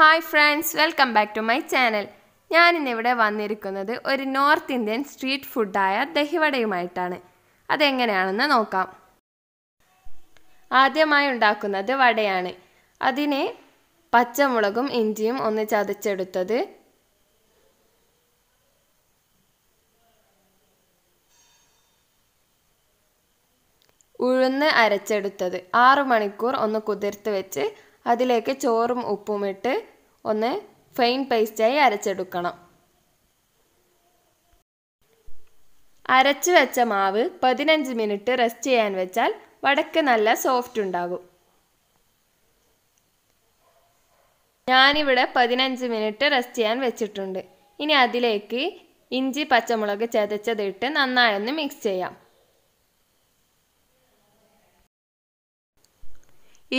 hi friends welcome back to my channel ഞാനിന്നിവിടെ വന്നിരിക്കുന്നത് ഒരു നോർത്ത് ഇന്ത്യൻ സ്ട്രീറ്റ് ഫുഡായ ദഹിവടയുമായിട്ടാണ് അതെങ്ങനെയാണെന്ന് നോക്കാം ആദ്യമായി ഉണ്ടാക്കുന്നത് വടയാണ് അതിനെ പച്ചമുളകും ഇഞ്ചിയും ഒന്ന് ചതച്ചെടുത്തത് ഉഴുന്ന് അരച്ചെടുത്തത് ആറു മണിക്കൂർ ഒന്ന് കുതിർത്ത് വെച്ച് അതിലേക്ക് ചോറും ഉപ്പുമിട്ട് ഒന്ന് ഫൈൻ പേസ്റ്റായി അരച്ചെടുക്കണം അരച്ചു വെച്ച മാവ് പതിനഞ്ച് മിനിറ്റ് റെസ്റ്റ് ചെയ്യാൻ വെച്ചാൽ വടക്ക് നല്ല സോഫ്റ്റ് ഉണ്ടാകും ഞാനിവിടെ പതിനഞ്ച് മിനിറ്റ് റെസ്റ്റ് ചെയ്യാൻ വെച്ചിട്ടുണ്ട് ഇനി അതിലേക്ക് ഇഞ്ചി പച്ചമുളക് ചതച്ചതിട്ട് നന്നായൊന്ന് മിക്സ് ചെയ്യാം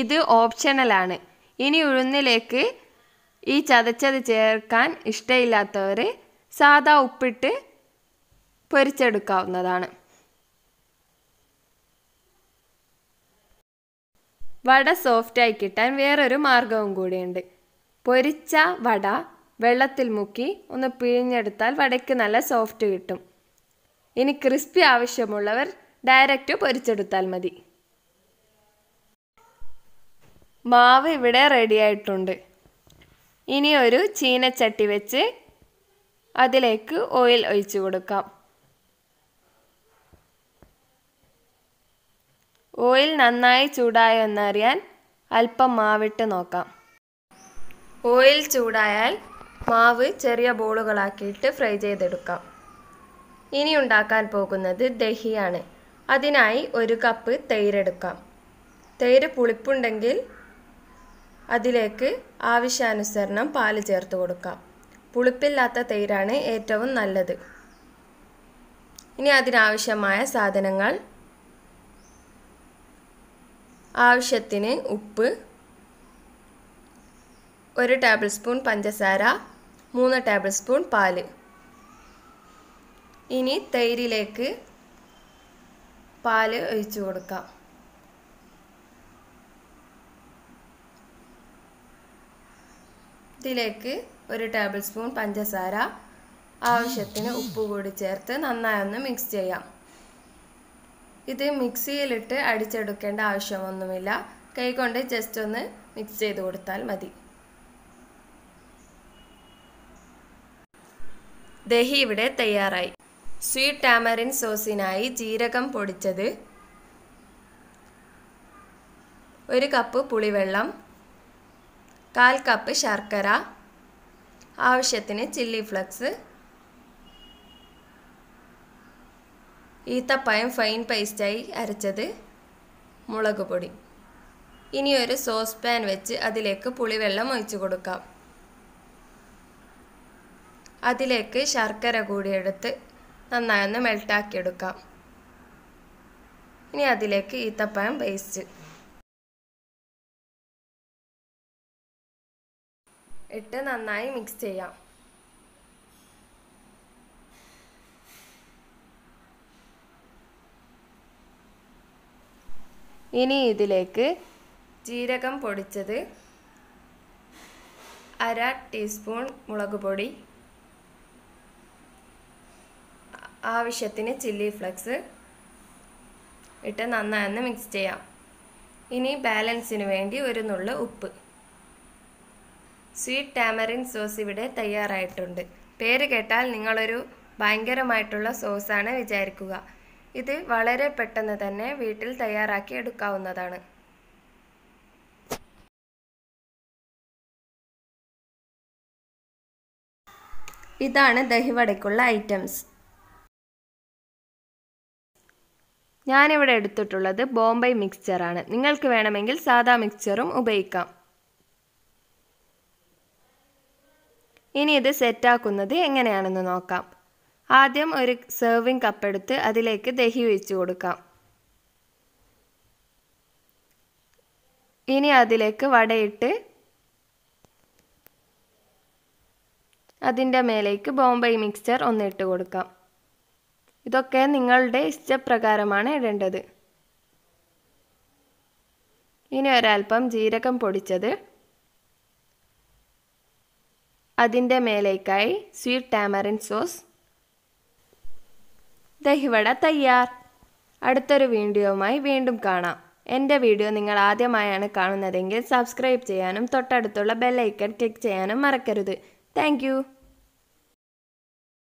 ഇത് ഓപ്ഷണലാണ് ഇനി ഉഴുന്നിലേക്ക് ഈ ചതച്ചത് ചേർക്കാൻ ഇഷ്ടമില്ലാത്തവർ സാധാ ഉപ്പിട്ട് പൊരിച്ചെടുക്കാവുന്നതാണ് വട സോഫ്റ്റായി കിട്ടാൻ വേറൊരു മാർഗവും കൂടിയുണ്ട് പൊരിച്ച വട വെള്ളത്തിൽ മുക്കി ഒന്ന് പിഴിഞ്ഞെടുത്താൽ വടയ്ക്ക് നല്ല സോഫ്റ്റ് കിട്ടും ഇനി ക്രിസ്പി ആവശ്യമുള്ളവർ ഡയറക്റ്റ് പൊരിച്ചെടുത്താൽ മതി മാവ് ഇവിടെ റെഡി ആയിട്ടുണ്ട് ഇനി ഒരു ചീനച്ചട്ടി വെച്ച് അതിലേക്ക് ഓയിൽ ഒഴിച്ചു കൊടുക്കാം ഓയിൽ നന്നായി ചൂടായോ എന്നറിയാൻ അല്പം മാവിട്ട് നോക്കാം ഓയിൽ ചൂടായാൽ മാവ് ചെറിയ ബോളുകളാക്കിയിട്ട് ഫ്രൈ ചെയ്തെടുക്കാം ഇനി ഉണ്ടാക്കാൻ പോകുന്നത് ദഹിയാണ് അതിനായി ഒരു കപ്പ് തൈരെടുക്കാം തൈര് പുളിപ്പുണ്ടെങ്കിൽ അതിലേക്ക് ആവശ്യാനുസരണം പാല് ചേർത്ത് കൊടുക്കാം പുളിപ്പില്ലാത്ത തൈരാണ് ഏറ്റവും നല്ലത് ഇനി അതിനാവശ്യമായ സാധനങ്ങൾ ആവശ്യത്തിന് ഉപ്പ് ഒരു ടേബിൾ സ്പൂൺ പഞ്ചസാര മൂന്ന് ടേബിൾ സ്പൂൺ പാല് ഇനി തൈരിലേക്ക് പാല് ഒഴിച്ചു കൊടുക്കാം ഇതിലേക്ക് ഒരു ടേബിൾ സ്പൂൺ പഞ്ചസാര ആവശ്യത്തിന് ഉപ്പ് കൂടി ചേർത്ത് നന്നായി ഒന്ന് മിക്സ് ചെയ്യാം ഇത് മിക്സിയിലിട്ട് അടിച്ചെടുക്കേണ്ട ആവശ്യമൊന്നുമില്ല കൈകൊണ്ട് ജസ്റ്റ് ഒന്ന് മിക്സ് ചെയ്ത് കൊടുത്താൽ മതി ദഹി ഇവിടെ തയ്യാറായി സ്വീറ്റ് ടാമറിൻ സോസിനായി ജീരകം പൊടിച്ചത് ഒരു കപ്പ് പുളിവെള്ളം കാൽ കപ്പ് ശർക്കര ആവശ്യത്തിന് ചില്ലി ഫ്ലക്സ് ഈത്തപ്പഴം ഫൈൻ പേസ്റ്റായി അരച്ചത് മുളക് പൊടി ഇനി ഒരു സോസ് പാൻ വെച്ച് അതിലേക്ക് പുളിവെള്ളം ഒഴിച്ചു കൊടുക്കാം അതിലേക്ക് ശർക്കര കൂടി എടുത്ത് നന്നായി ഒന്ന് മെൽട്ടാക്കിയെടുക്കാം ഇനി അതിലേക്ക് ഈത്തപ്പഴം പേസ്റ്റ് ഇട്ട് നന്നായി മിക്സ് ചെയ്യാം ഇനി ഇതിലേക്ക് ജീരകം പൊടിച്ചത് അര ടീസ്പൂൺ മുളക് പൊടി ആവശ്യത്തിന് ചില്ലി ഫ്ലക്സ് ഇട്ട് നന്നായി ഒന്ന് മിക്സ് ചെയ്യാം ഇനി ബാലൻസിന് വേണ്ടി ഒരു നുള്ള ഉപ്പ് സ്വീറ്റ് ടാമറിൻ സോസ് ഇവിടെ തയ്യാറായിട്ടുണ്ട് പേര് കേട്ടാൽ നിങ്ങളൊരു ഭയങ്കരമായിട്ടുള്ള സോസാണ് വിചാരിക്കുക ഇത് വളരെ പെട്ടെന്ന് തന്നെ വീട്ടിൽ തയ്യാറാക്കി എടുക്കാവുന്നതാണ് ഇതാണ് ദഹിവടയ്ക്കുള്ള ഐറ്റംസ് ഞാനിവിടെ എടുത്തിട്ടുള്ളത് ബോംബെ മിക്സ്ചറാണ് നിങ്ങൾക്ക് വേണമെങ്കിൽ സാധാ മിക്സ്ചറും ഉപയോഗിക്കാം ഇനി ഇത് സെറ്റാക്കുന്നത് എങ്ങനെയാണെന്ന് നോക്കാം ആദ്യം ഒരു സെർവിങ് എടുത്ത് അതിലേക്ക് ദഹി ഒഴിച്ചു കൊടുക്കാം ഇനി അതിലേക്ക് വടയിട്ട് അതിൻ്റെ മേലേക്ക് ബോംബെ മിക്സ്ചർ ഒന്നിട്ട് കൊടുക്കാം ഇതൊക്കെ നിങ്ങളുടെ ഇഷ്ടപ്രകാരമാണ് ഇടേണ്ടത് ഇനി ഒരൽപ്പം ജീരകം പൊടിച്ചത് അതിൻ്റെ മേലേക്കായി സ്വീറ്റ് ടാമറിൻ സോസ് ദഹിവട തയ്യാർ അടുത്തൊരു വീഡിയോയുമായി വീണ്ടും കാണാം എൻ്റെ വീഡിയോ നിങ്ങൾ ആദ്യമായാണ് കാണുന്നതെങ്കിൽ സബ്സ്ക്രൈബ് ചെയ്യാനും തൊട്ടടുത്തുള്ള ബെല്ലൈക്കൺ ക്ലിക്ക് ചെയ്യാനും മറക്കരുത് താങ്ക്